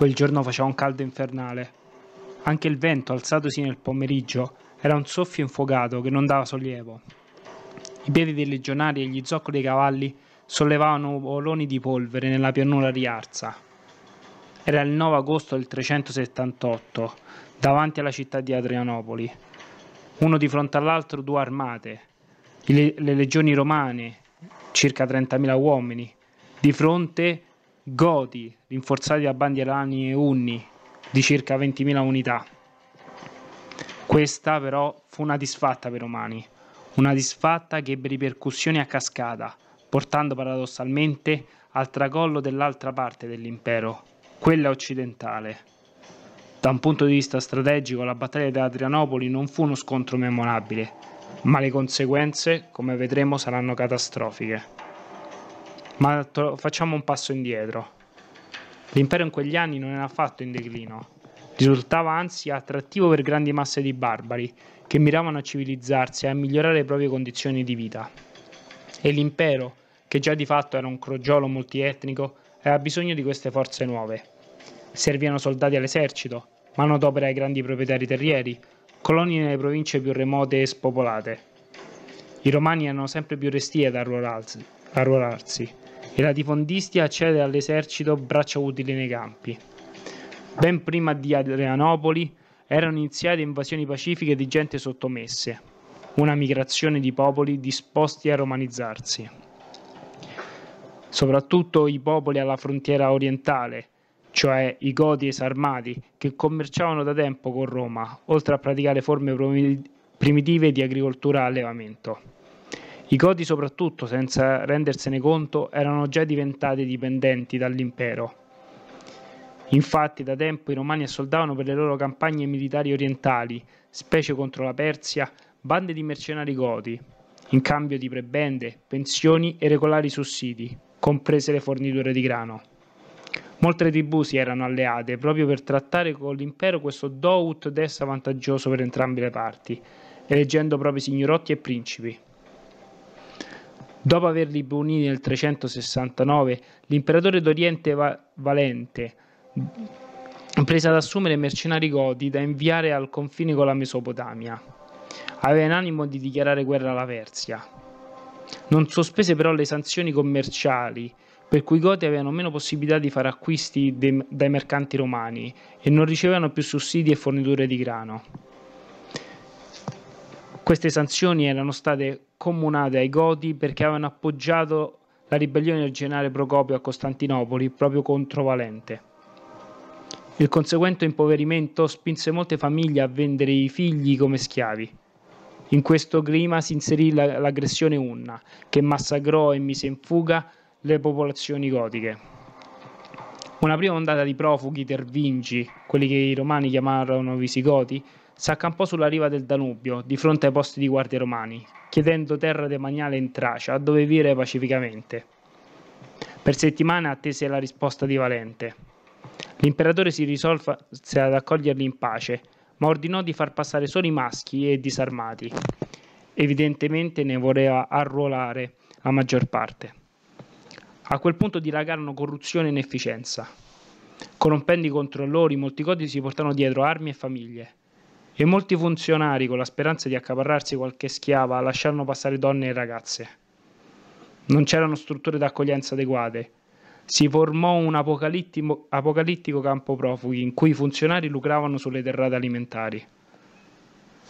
Quel giorno faceva un caldo infernale. Anche il vento, alzatosi nel pomeriggio, era un soffio infuocato che non dava sollievo. I piedi dei legionari e gli zoccoli dei cavalli sollevavano voloni di polvere nella pianura riarsa. Era il 9 agosto del 378, davanti alla città di Adrianopoli. Uno di fronte all'altro due armate, le, le legioni romane, circa 30.000 uomini, di fronte Goti, rinforzati da bandierani e unni di circa 20.000 unità. Questa però fu una disfatta per Romani, una disfatta che ebbe ripercussioni a cascata, portando paradossalmente al tracollo dell'altra parte dell'impero, quella occidentale. Da un punto di vista strategico la battaglia di Adrianopoli non fu uno scontro memorabile, ma le conseguenze, come vedremo, saranno catastrofiche. Ma to- facciamo un passo indietro. L'impero in quegli anni non era affatto in declino, risultava anzi attrattivo per grandi masse di barbari che miravano a civilizzarsi e a migliorare le proprie condizioni di vita. E l'impero, che già di fatto era un crogiolo multietnico, aveva bisogno di queste forze nuove. Servivano soldati all'esercito, manodopera ai grandi proprietari terrieri, colonie nelle province più remote e spopolate. I romani erano sempre più restii ad arruolarsi, arruolarsi e la tifondistia accede all'esercito braccia utili nei campi. Ben prima di Adrianopoli erano iniziate invasioni pacifiche di gente sottomesse, una migrazione di popoli disposti a romanizzarsi. Soprattutto i popoli alla frontiera orientale, cioè i Goti e i Sarmati, che commerciavano da tempo con Roma, oltre a praticare forme primitive di agricoltura e allevamento. I Goti soprattutto, senza rendersene conto, erano già diventati dipendenti dall'impero. Infatti da tempo i Romani assoldavano per le loro campagne militari orientali, specie contro la Persia, bande di mercenari Goti, in cambio di prebende, pensioni e regolari sussidi, comprese le forniture di grano. Molte tribù si erano alleate proprio per trattare con l'impero questo dout d'essa vantaggioso per entrambe le parti, eleggendo propri signorotti e principi. Dopo averli puniti nel 369, l'imperatore d'Oriente Valente prese ad assumere mercenari goti da inviare al confine con la Mesopotamia. Aveva in animo di dichiarare guerra alla Persia. Non sospese però le sanzioni commerciali, per cui i goti avevano meno possibilità di fare acquisti dai mercanti romani e non ricevevano più sussidi e forniture di grano. Queste sanzioni erano state comunate ai Goti perché avevano appoggiato la ribellione del generale Procopio a Costantinopoli proprio contro Valente. Il conseguente impoverimento spinse molte famiglie a vendere i figli come schiavi. In questo clima si inserì l'aggressione Unna, che massacrò e mise in fuga le popolazioni gotiche. Una prima ondata di profughi tervingi, quelli che i romani chiamarono visigoti, s'accampò sulla riva del Danubio, di fronte ai posti di guardia romani, chiedendo terra demaniale in Tracia, dove vivere pacificamente. Per settimane attese la risposta di Valente. L'imperatore si risolse ad accoglierli in pace, ma ordinò di far passare solo i maschi e i disarmati. Evidentemente ne voleva arruolare la maggior parte. A quel punto dilagarono corruzione e inefficienza. Corrompendo i controllori, molti codici si portarono dietro armi e famiglie e molti funzionari, con la speranza di accaparrarsi qualche schiava, lasciarono passare donne e ragazze. Non c'erano strutture d'accoglienza adeguate. Si formò un apocalittico, campo profughi in cui i funzionari lucravano sulle terrate alimentari.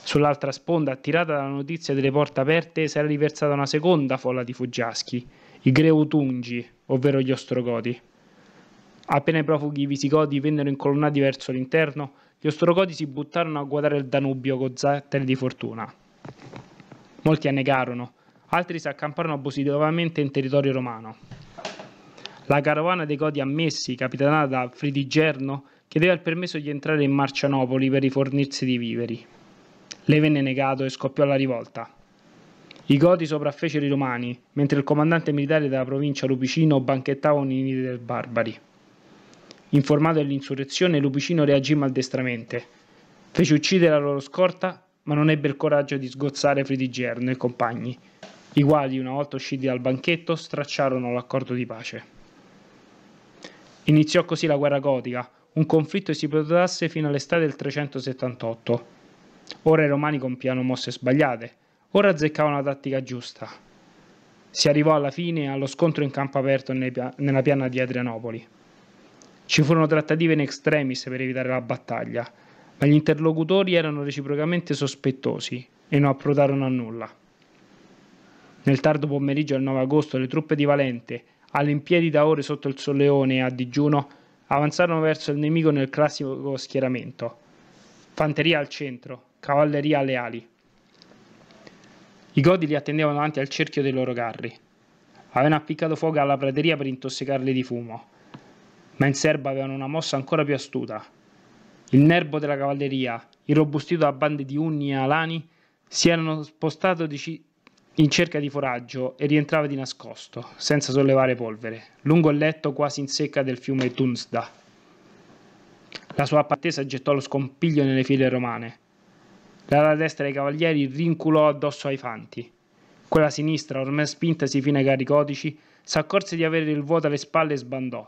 Sull'altra sponda, attirata dalla notizia delle porte aperte, si era riversata una seconda folla di fuggiaschi, i Greutungi, ovvero gli Ostrogoti. Appena i profughi visigoti vennero incolonnati verso l'interno, gli Ostrogoti si buttarono a guardare il Danubio con gozzatene di fortuna. Molti annegarono, altri si accamparono positivamente in territorio romano. La carovana dei Godi ammessi, capitanata da Fridigerno, chiedeva il permesso di entrare in Marcianopoli per rifornirsi di viveri. Le venne negato e scoppiò la rivolta. I Goti sopraffecero i Romani, mentre il comandante militare della provincia Lupicino banchettava un inide del Barbari. Informato dell'insurrezione, Lupicino reagì maldestramente. Fece uccidere la loro scorta, ma non ebbe il coraggio di sgozzare Fridigerno e compagni, i quali, una volta usciti dal banchetto, stracciarono l'accordo di pace. Iniziò così la guerra gotica, un conflitto che si protrasse fino all'estate del 378. Ora i romani compiano mosse sbagliate, ora azzeccavano la tattica giusta. Si arrivò alla fine allo scontro in campo aperto nella piana di Adrianopoli. Ci furono trattative in extremis per evitare la battaglia, ma gli interlocutori erano reciprocamente sospettosi e non approdarono a nulla. Nel tardo pomeriggio del 9 agosto le truppe di Valente, all'impiedi da ore sotto il solleone a digiuno, avanzarono verso il nemico nel classico schieramento. Fanteria al centro, cavalleria alle ali. I godi li attendevano davanti al cerchio dei loro carri. Avevano appiccato fuoco alla prateria per intossicarli di fumo ma in serba avevano una mossa ancora più astuta. Il nervo della cavalleria, irrobustito da bande di unni e alani, si erano spostato in cerca di foraggio e rientrava di nascosto, senza sollevare polvere, lungo il letto quasi in secca del fiume Tunsda. La sua attesa gettò lo scompiglio nelle file romane. L'ala destra dei cavalieri rinculò addosso ai fanti. Quella sinistra, ormai spintasi fino ai carri si accorse di avere il vuoto alle spalle e sbandò.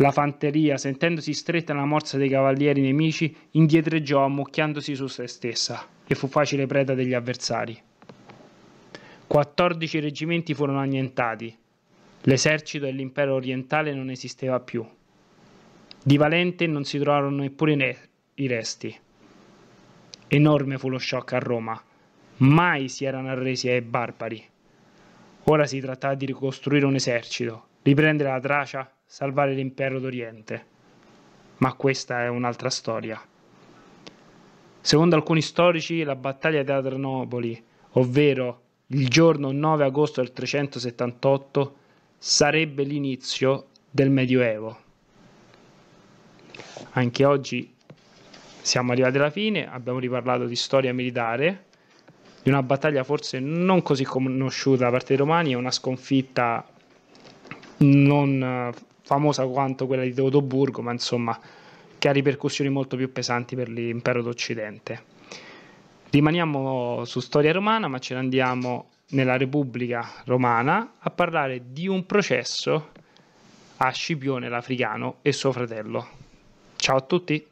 La fanteria, sentendosi stretta alla morsa dei cavalieri nemici, indietreggiò ammucchiandosi su se stessa e fu facile preda degli avversari. 14 reggimenti furono annientati. L'esercito dell'impero orientale non esisteva più. Di Valente non si trovarono neppure ne- i resti. Enorme fu lo shock a Roma. Mai si erano arresi ai barbari. Ora si trattava di ricostruire un esercito, riprendere la Tracia salvare l'impero d'Oriente, ma questa è un'altra storia. Secondo alcuni storici, la battaglia di Adrianopoli, ovvero il giorno 9 agosto del 378, sarebbe l'inizio del Medioevo. Anche oggi siamo arrivati alla fine, abbiamo riparlato di storia militare, di una battaglia forse non così conosciuta da parte dei romani, è una sconfitta non eh, famosa quanto quella di Teodoburgo, ma insomma che ha ripercussioni molto più pesanti per l'impero d'Occidente. Rimaniamo su storia romana, ma ce ne andiamo nella Repubblica Romana a parlare di un processo a Scipione l'Africano e suo fratello. Ciao a tutti!